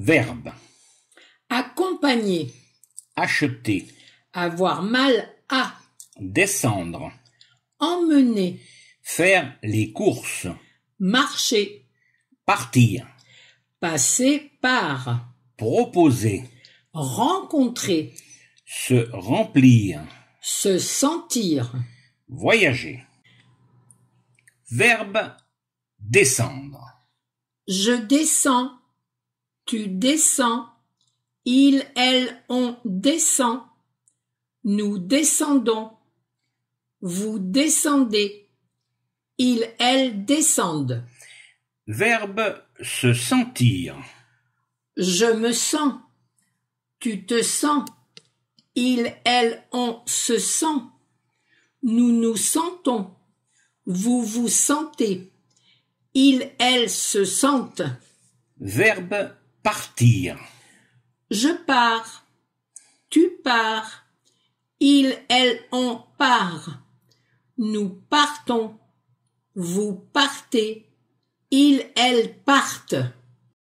Verbe. Accompagner. Acheter. Avoir mal à. Descendre. Emmener. Faire les courses. Marcher. Partir. Passer par. Proposer. Rencontrer. Se remplir. Se sentir. Voyager. Verbe descendre. Je descends. Tu descends. Il, elle, on descend. Nous descendons. Vous descendez. Ils, elles descendent. Verbe se sentir. Je me sens. Tu te sens. Ils, elles, on se sent. Nous nous sentons. Vous vous sentez. Ils, elles se sentent. Verbe Partir. Je pars. Tu pars. il, elle, on part. Nous partons. Vous partez. Ils, elles partent.